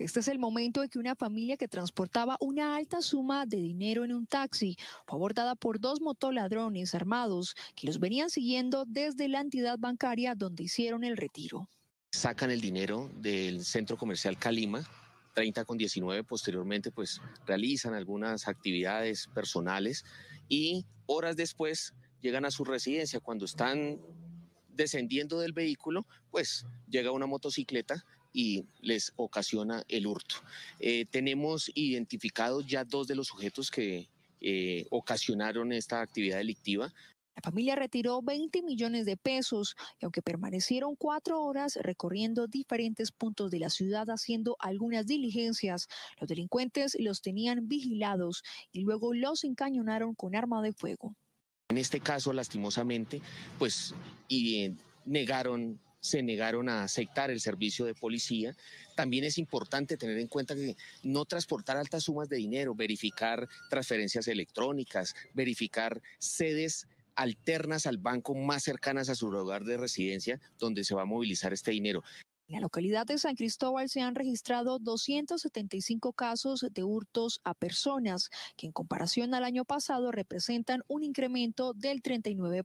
Este es el momento de que una familia que transportaba una alta suma de dinero en un taxi fue abordada por dos motoladrones armados que los venían siguiendo desde la entidad bancaria donde hicieron el retiro. Sacan el dinero del centro comercial Calima, 30 con 19, posteriormente pues realizan algunas actividades personales y horas después llegan a su residencia cuando están descendiendo del vehículo, pues llega una motocicleta y les ocasiona el hurto. Eh, tenemos identificados ya dos de los sujetos que eh, ocasionaron esta actividad delictiva. La familia retiró 20 millones de pesos y aunque permanecieron cuatro horas recorriendo diferentes puntos de la ciudad haciendo algunas diligencias, los delincuentes los tenían vigilados y luego los encañonaron con arma de fuego. En este caso, lastimosamente, pues y eh, negaron se negaron a aceptar el servicio de policía. También es importante tener en cuenta que no transportar altas sumas de dinero, verificar transferencias electrónicas, verificar sedes alternas al banco más cercanas a su lugar de residencia donde se va a movilizar este dinero. En la localidad de San Cristóbal se han registrado 275 casos de hurtos a personas, que en comparación al año pasado representan un incremento del 39%.